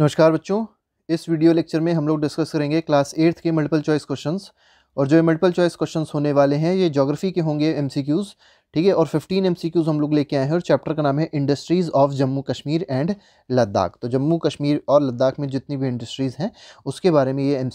नमस्कार बच्चों इस वीडियो लेक्चर में हम लोग डिस्कस करेंगे क्लास एट्थ के मल्टीपल चॉइस क्वेश्चंस और जो मल्टीपल चॉइस क्वेश्चंस होने वाले हैं ये ज्योग्राफी के होंगे एमसीक्यूज़ ठीक है और 15 एम हम लोग लेके आए हैं और चैप्टर का नाम है industries of Jammu Kashmir and Ladakh तो जम्मू कश्मीर और लद्दाख में जितनी भी इंडस्ट्रीज़ हैं उसके बारे में ये एम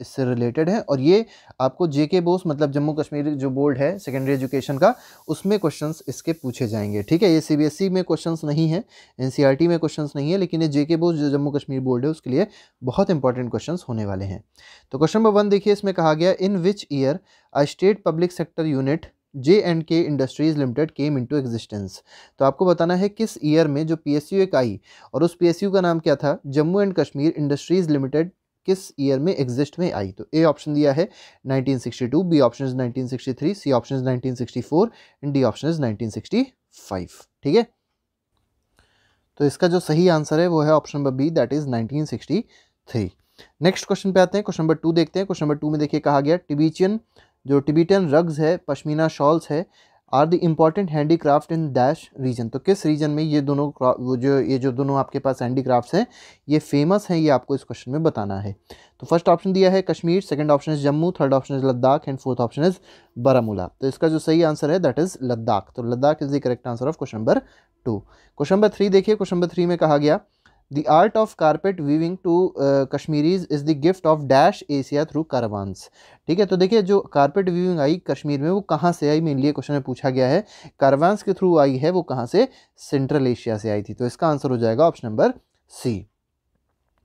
इससे रिलेटेड हैं और ये आपको जे के बोस मतलब जम्मू कश्मीर जो बोर्ड है सेकेंडरी एजुकेशन का उसमें क्वेश्चन इसके पूछे जाएंगे ठीक है ये सी e में क्वेश्चन नहीं है एन e में क्वेश्चन नहीं है लेकिन ये जे के बोस जो जम्मू कश्मीर बोर्ड है उसके लिए बहुत इंपॉर्टेंट क्वेश्चन होने वाले हैं तो क्वेश्चन नंबर वन देखिए इसमें कहा गया in which year a state public sector unit J and K industries limited came into existence तो आपको बताना है किस ईयर में जो पीएसयू एक आई और उस पीएसयू का नाम क्या था Jammu and Kashmir industries limited किस ईयर में एग्जिस्ट में आई तो ए ऑप्शन दिया है 1962 B option is 1963 C option is 1964 and D option nineteen ठीक है तो इसका जो सही आंसर है वो है option number B that is nineteen next question पे आते हैं क्वेश्चन नंबर टू देखते हैं क्वेश्चन नंबर टू में देखिए कहा गया टिबीचियन जो टिबिटन रग्स है पश्मीना शॉल्स है are the important handicraft in dash region तो किस रीजन में ये दोनों वो जो ये जो दोनों आपके पास हैंडी क्राफ्ट हैं ये फेमस हैं ये आपको इस क्वेश्चन में बताना है तो फर्स्ट ऑप्शन दिया है Kashmir second option is Jammu third option is Ladakh and fourth option is Baramulla तो इसका जो सही आंसर है दैट इज लद्दाख तो Ladakh is the correct answer of question number two question number three देखिए क्वेश्चन नंबर थ्री में कहा गया The art of carpet weaving to uh, Kashmiris is the gift of dash Asia through caravans. ठीक है तो देखिए जो कारपेट वीविंग आई कश्मीर में वो कहाँ से आई मेनली क्वेश्चन में पूछा गया है कारवांस के थ्रू आई है वो कहाँ से सेंट्रल एशिया से आई थी तो इसका आंसर हो जाएगा option number C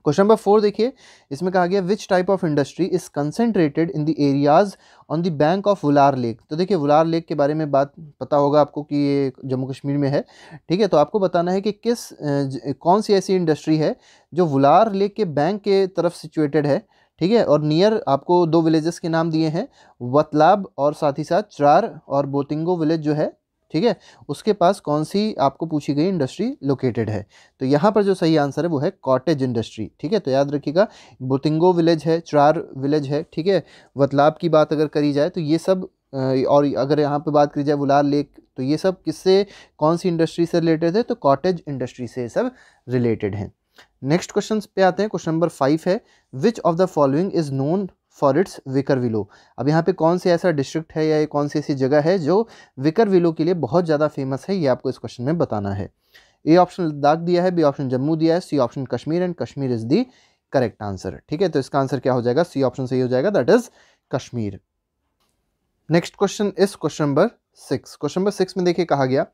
question number four देखिए इसमें कहा गया which type of industry is concentrated in the areas on the bank of Wular lake तो देखिए वुलार लेक के बारे में बात पता होगा आपको कि ये जम्मू कश्मीर में है ठीक है तो आपको बताना है कि किस कौन सी ऐसी इंडस्ट्री है जो वुलार लेक के बैंक के तरफ सिचुएटेड है ठीक है और नियर आपको दो विलेजेस के नाम दिए हैं वतलाब और साथ ही साथ चार और बोतिंगो विलेज जो है ठीक है उसके पास कौन सी आपको पूछी गई इंडस्ट्री लोकेटेड है तो यहाँ पर जो सही आंसर है वो है कॉटेज इंडस्ट्री ठीक है तो याद रखिएगा बुतिंगो विलेज है चार विलेज है ठीक है वतलाब की बात अगर करी जाए तो ये सब और अगर यहाँ पे बात करी जाए वुलार लेक तो ये सब किससे कौन सी इंडस्ट्री से रिलेटेड है तो कॉटेज इंडस्ट्री से सब रिलेटेड हैं नेक्स्ट क्वेश्चन पे आते हैं क्वेश्चन नंबर फाइव है which of the following is known for its wicker willow अब यहाँ पे कौन से ऐसा डिस्ट्रिक्ट है या कौन सी ऐसी जगह है जो विकर विलो के लिए बहुत ज़्यादा फेमस है ये आपको इस क्वेश्चन में बताना है ए ऑप्शन लद्दाख दिया है बी ऑप्शन जम्मू दिया है C option Kashmir and Kashmir is the correct answer ठीक है तो इसका आंसर क्या हो जाएगा सी ऑप्शन सही हो जाएगा that is Kashmir next question इस question number six question number six में देखिए कहा गया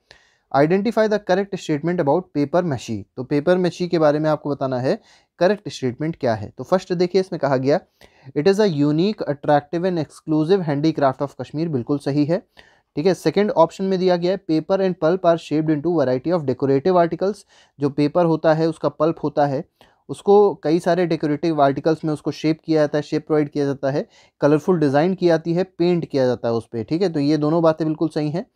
identify the correct statement about paper mache तो पेपर मैशी के बारे में आपको बताना है करेक्ट स्टेटमेंट क्या है तो फर्स्ट देखिए इसमें कहा गया it is a unique attractive and exclusive handicraft of Kashmir बिल्कुल सही है ठीक है सेकंड ऑप्शन में दिया गया है paper and pulp are shaped into variety of decorative articles जो पेपर होता है उसका पल्प होता है उसको कई सारे डेकोरेटिव आर्टिकल्स में उसको शेप किया जाता है शेप प्रोवाइड किया जाता है कलरफुल डिज़ाइन की जाती है पेंट किया जाता है उस पर ठीक है तो ये दोनों बातें बिल्कुल सही हैं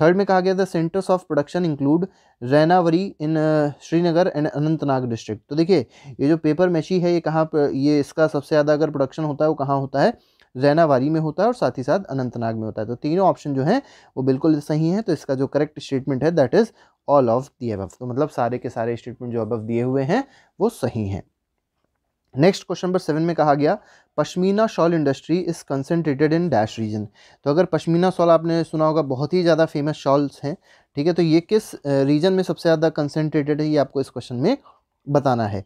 थर्ड में कहा गया the centres of production include Rainawari in Srinagar and Anantnag district तो देखिए ये जो पेपर मैशी है ये कहाँ पर ये इसका सबसे ज़्यादा अगर प्रोडक्शन होता है वो कहाँ होता है रैनावारी में होता है और साथ ही साथ अनंतनाग में होता है तो तीनों ऑप्शन जो हैं वो बिल्कुल सही हैं तो इसका जो करेक्ट स्टेटमेंट है that is all of the above तो मतलब सारे के सारे स्टेटमेंट जो अब दिए हुए हैं वो सही हैं नेक्स्ट क्वेश्चन नंबर सेवन में कहा गया pashmina shawl industry is concentrated in dash region तो अगर पश्मीना शॉल आपने सुना होगा बहुत ही ज़्यादा फेमस शॉल्स हैं ठीक है तो ये किस रीजन में सबसे ज़्यादा कंसनट्रेटेड है ये आपको इस क्वेश्चन में बताना है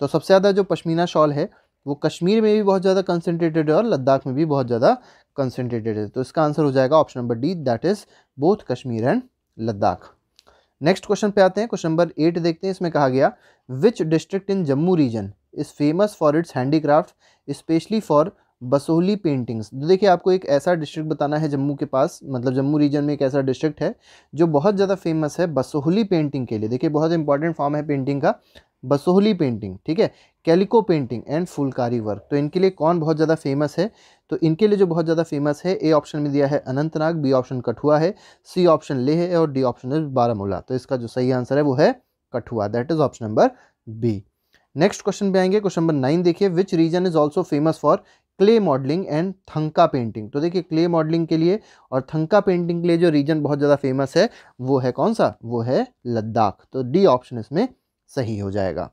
तो सबसे ज़्यादा जो पश्मीना शॉल है वो कश्मीर में भी बहुत ज़्यादा कंसनट्रेटेड है और लद्दाख में भी बहुत ज़्यादा कंसनट्रेटेड है तो इसका आंसर हो जाएगा option number D that is both Kashmir and Ladakh next question पे आते हैं क्वेश्चन नंबर एट देखते हैं इसमें कहा गया which district in Jammu region is famous for its handicraft specially for Basohli paintings देखिए आपको एक ऐसा डिस्ट्रिक्ट बताना है जम्मू के पास मतलब जम्मू रीजन में एक ऐसा डिस्ट्रिक्ट है जो बहुत ज़्यादा फेमस है बसोहली पेंटिंग के लिए देखिए बहुत इंपॉर्टेंट फॉर्म है पेंटिंग का बसोहली पेंटिंग ठीक है calico painting and phulkari work तो इनके लिए कौन बहुत ज़्यादा फेमस है तो इनके लिए जो बहुत ज़्यादा फेमस है ए ऑप्शन में दिया है अनंतनाग बी ऑप्शन कठुआ है सी ऑप्शन लेह है और डी ऑप्शन है बारामूला तो इसका जो सही आंसर है वो है Kathua that is option number B next question पे आएंगे क्वेश्चन नंबर नाइन देखिए which region is also famous for clay modelling and thangka painting तो देखिए क्ले मॉडलिंग के लिए और थंका पेंटिंग के लिए जो रीजन बहुत ज़्यादा फेमस है वो है कौन सा वो है लद्दाख तो डी ऑप्शन इसमें सही हो जाएगा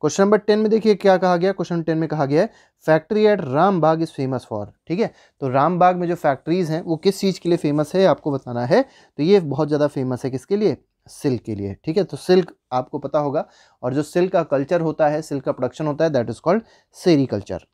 क्वेश्चन नंबर टेन में देखिए क्या कहा गया क्वेश्चन टेन में कहा गया है factory at Rambagh is famous for ठीक है तो रामबाग में जो फैक्ट्रीज़ हैं वो किस चीज़ के लिए फेमस है आपको बताना है तो ये बहुत ज़्यादा फेमस है किसके लिए सिल्क के लिए ठीक है तो सिल्क आपको पता होगा और जो सिल्क का कल्चर होता है सिल्क का प्रोडक्शन होता है that is called sericulture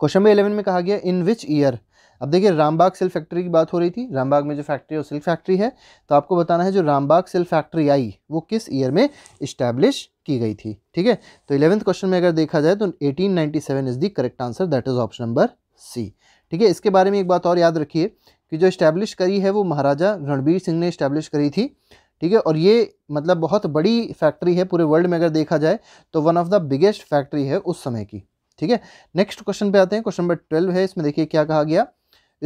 question number eleven में कहा गया इन विच ईयर अब देखिए रामबाग सिल्क फैक्ट्री की बात हो रही थी रामबाग में जो फैक्ट्री है वो सिल्क फैक्ट्री है तो आपको बताना है जो रामबाग सिल्क फैक्ट्री आई वो किस ईयर में इस्टेब्लिश की गई थी ठीक है तो इलेवंथ क्वेश्चन में अगर देखा जाए तो 1897 is the correct answer that is option number C ठीक है इसके बारे में एक बात और याद रखिए कि जो इस्टेब्लिश करी है वो महाराजा रणबीर सिंह ने इस्टेब्लिश करी थी ठीक है और ये मतलब बहुत बड़ी फैक्ट्री है पूरे वर्ल्ड में अगर देखा जाए तो one of the biggest factory है उस समय की ठीक है नेक्स्ट क्वेश्चन पे आते हैं क्वेश्चन नंबर ट्वेल्व है इसमें देखिए क्या कहा गया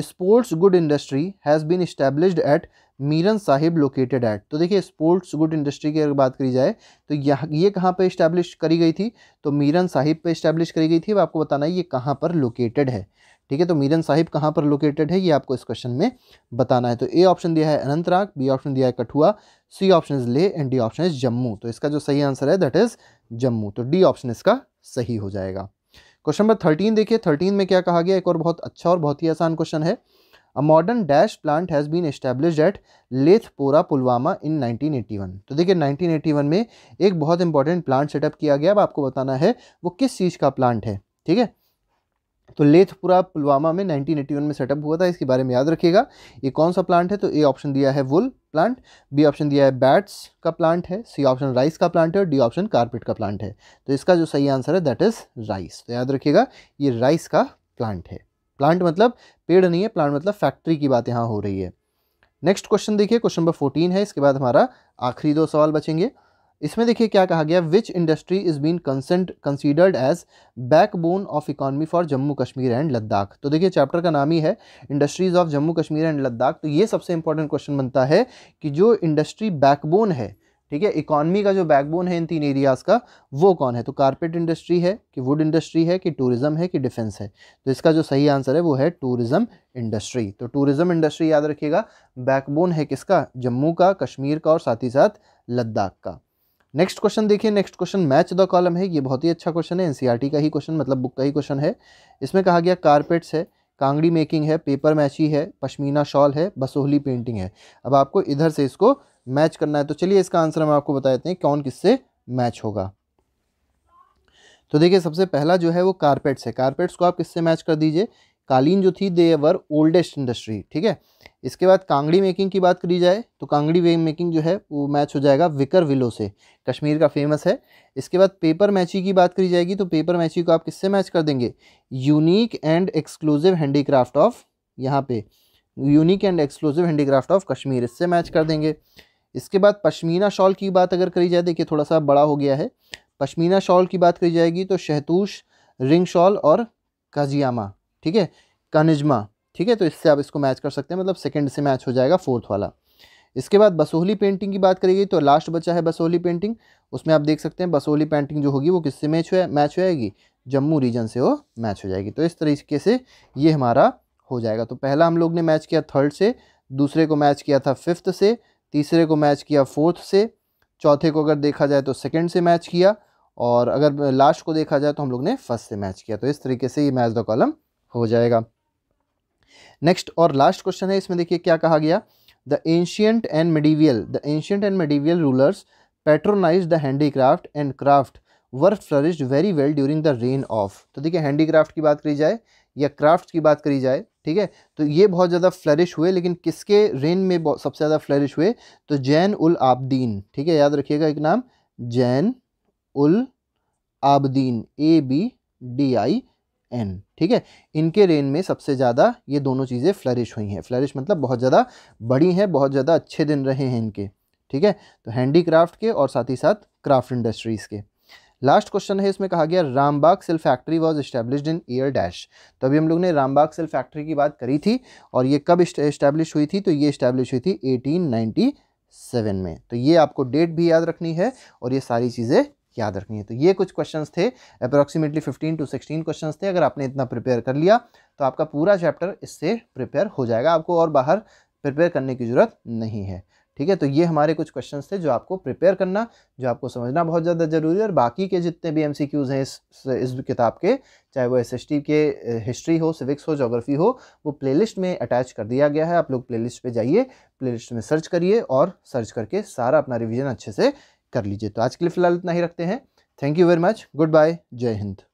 sports good industry has been established at Miran Sahib located at तो देखिए स्पोर्ट्स गुड इंडस्ट्री की अगर बात करी जाए तो यह ये कहाँ पर इस्टेब्लिश करी गई थी तो मीरन साहिब पर इस्टेब्लिश करी गई थी अब आपको बताना है ये कहाँ पर लोकेटेड है ठीक है तो मीरन साहिब कहाँ पर लोकेटेड है ये आपको इस क्वेश्चन में बताना है तो ए ऑप्शन दिया है अनंतनाग बी ऑप्शन दिया है Kathua C option is Leh and D option is Jammu तो इसका जो सही आंसर है दैट इज जम्मू तो डी ऑप्शन इसका सही हो जाएगा क्वेश्चन नंबर थर्टीन देखिए थर्टीन में क्या कहा गया एक और बहुत अच्छा और बहुत ही आसान क्वेश्चन है a modern dash plant has been establish at Lethpora Pulwama in 1981 तो देखिए 1981 में एक बहुत इंपॉर्टेंट प्लांट सेटअप किया गया अब आपको बताना है वो किस चीज़ का प्लांट है ठीक है तो लेथपुरा पुलवामा में 1981 में सेटअप हुआ था इसके बारे में याद रखिएगा ये कौन सा प्लांट है तो ए ऑप्शन दिया है वुल प्लांट बी ऑप्शन दिया है बैट्स का प्लांट है सी ऑप्शन राइस का प्लांट है और डी ऑप्शन कारपेट का प्लांट है तो इसका जो सही आंसर है दैट इज़ राइस तो याद रखिएगा ये राइस का प्लांट है प्लांट मतलब पेड़ नहीं है प्लांट मतलब फैक्ट्री की बात यहाँ हो रही है नेक्स्ट क्वेश्चन देखिए क्वेश्चन नंबर फोर्टीन है इसके बाद हमारा आखिरी दो सवाल बचेंगे इसमें देखिए क्या कहा गया which industry is been consent considered as backbone of economy for Jammu Kashmir and Ladakh तो देखिए चैप्टर का नाम ही है industries of Jammu Kashmir and Ladakh तो ये सबसे इंपॉर्टेंट क्वेश्चन बनता है कि जो इंडस्ट्री बैकबोन है ठीक है इकॉनमी का जो बैकबोन है इन तीन एरियाज़ का वो कौन है तो कारपेट इंडस्ट्री है कि वुड इंडस्ट्री है कि टूरिज़्म है कि डिफेंस है तो इसका जो सही आंसर है वो है टूरिज़्म इंडस्ट्री तो टूरिज़्म इंडस्ट्री याद रखिएगा बैकबोन है किसका जम्मू का कश्मीर का और साथ ही साथ लद्दाख का नेक्स्ट क्वेश्चन देखिए next question match the column है ये बहुत ही अच्छा क्वेश्चन है एनसीईआरटी e का ही क्वेश्चन मतलब बुक का ही क्वेश्चन है इसमें कहा गया कारपेट्स है कांगड़ी मेकिंग है पेपर मैची है पश्मीना शॉल है बसोहली पेंटिंग है अब आपको इधर से इसको मैच करना है तो चलिए इसका आंसर हम आपको बता देते हैं कौन किससे मैच होगा तो देखिए सबसे पहला जो है वो कारपेट्स है कारपेट्स को आप किससे मैच कर दीजिए कालीन जो थी दे ओल्डेस्ट इंडस्ट्री ठीक है इसके बाद कांगड़ी मेकिंग की बात करी जाए तो कांगड़ी वे मेकिंग जो है वो मैच हो जाएगा विकर विलो से कश्मीर का फेमस है इसके बाद पेपर मैची की बात करी जाएगी तो पेपर मैची को आप किससे मैच कर देंगे unique and exclusive handicraft of यहाँ पे unique and exclusive handicraft of Kashmir इससे मैच कर देंगे इसके बाद पश्मीना शॉल की बात अगर करी जाए देखिए थोड़ा सा बड़ा हो गया है पश्मीना शॉल की बात करी जाएगी तो शहतूश रिंग शॉल और काजियामा ठीक है कनिजमा ठीक है तो इससे आप इसको मैच कर सकते हैं मतलब सेकेंड से मैच हो जाएगा फोर्थ वाला इसके बाद बसोहली पेंटिंग की बात करेगी तो लास्ट बचा है बसोहली पेंटिंग उसमें आप देख सकते हैं बसोहली पेंटिंग जो होगी वो किससे मैच हो मैच हो जाएगी जम्मू रीजन से वो मैच हो जाएगी तो इस तरीके से ये हमारा हो जाएगा तो पहला हम लोग ने मैच किया थर्ड से दूसरे को मैच किया था फिफ्थ से तीसरे को मैच किया फोर्थ से चौथे को अगर देखा जाए तो सेकेंड से मैच किया और अगर लास्ट को देखा जाए तो हम लोग ने फर्स्ट से मैच किया तो इस तरीके से ये मैच द कॉलम हो जाएगा नेक्स्ट और लास्ट क्वेश्चन है इसमें देखिए क्या कहा गया the ancient and medieval the ancient and medieval rulers patronize the handicraft and craft were flourish very well during the reign of तो देखिए हैंडीक्राफ्ट की बात करी जाए या क्राफ्ट की बात करी जाए ठीक है तो ये बहुत ज़्यादा फ्लरिश हुए लेकिन किसके रेन में सबसे ज़्यादा फ्लरिश हुए तो जैन उल आबदीन ठीक है याद रखिएगा एक नाम Zain ul Abidin A B D I N ठीक है इनके रेन में सबसे ज़्यादा ये दोनों चीज़ें फ्लरिश हुई हैं फ्लरिश मतलब बहुत ज़्यादा बड़ी हैं बहुत ज़्यादा अच्छे दिन रहे हैं इनके ठीक है तो हैंडीक्राफ्ट के और साथ ही साथ क्राफ्ट इंडस्ट्रीज़ के लास्ट क्वेश्चन है इसमें कहा गया Rambagh silk factory was establish in year dash तो अभी हम लोग ने रामबाग सिल फैक्ट्री की बात करी थी और ये कब इस्टेब्लिश हुई थी तो ये इस्टेब्लिश हुई थी एटीन सेवन में तो ये आपको डेट भी याद रखनी है और ये सारी चीज़ें याद रखनी है तो ये कुछ क्वेश्चंस थे अप्रॉक्सीमेटली 15 टू 16 क्वेश्चंस थे अगर आपने इतना प्रिपेयर कर लिया तो आपका पूरा चैप्टर इससे प्रिपेयर हो जाएगा आपको और बाहर प्रिपेयर करने की ज़रूरत नहीं है ठीक है तो ये हमारे कुछ क्वेश्चंस थे जो आपको प्रिपेयर करना जो आपको समझना बहुत ज़्यादा ज़रूरी है और बाकी के जितने भी एम हैं इस इस किताब के चाहे वो एस के हिस्ट्री हो सिविक्स हो जोग्राफी हो वो प्ले में अटैच कर दिया गया है आप लोग प्ले पे जाइए प्ले में सर्च करिए और सर्च करके सारा अपना रिविजन अच्छे से कर लीजिए तो आज के लिए फिलहाल इतना ही रखते हैं thank you very much goodbye जय हिंद